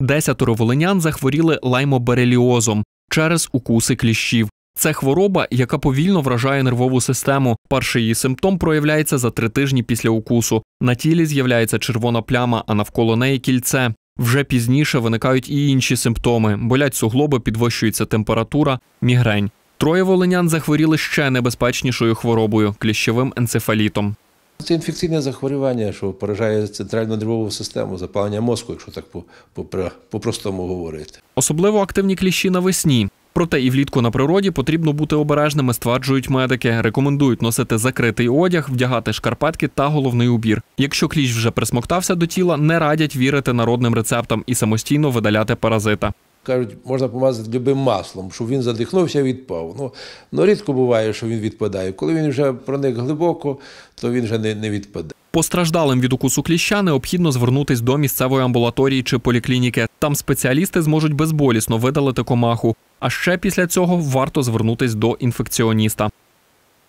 Десятеро волинян захворіли лаймобереліозом через укуси кліщів. Це хвороба, яка повільно вражає нервову систему. Перший її симптом проявляється за три тижні після укусу. На тілі з'являється червона пляма, а навколо неї кільце. Вже пізніше виникають і інші симптоми: болять суглоби, підвищується температура, мігрень. Троє волинян захворіли ще небезпечнішою хворобою кліщовим енцефалітом. Це інфекційне захворювання, що поражає центральну нервову систему, запалення мозку, якщо так по-простому говорити. Особливо активні кліщі навесні. Проте і влітку на природі потрібно бути обережними, стверджують медики. Рекомендують носити закритий одяг, вдягати шкарпетки та головний убір. Якщо кліщ вже присмоктався до тіла, не радять вірити народним рецептам і самостійно видаляти паразита кажуть, можна помазати любим маслом, щоб він задихнувся і відпав. Ну, ну рідко буває, що він відпадає. Коли він вже проник глибоко, то він вже не, не відпаде. Постраждалим від укусу кліща необхідно звернутись до місцевої амбулаторії чи поліклініки. Там спеціалісти зможуть безболісно видалити комаху. А ще після цього варто звернутись до інфекціоніста.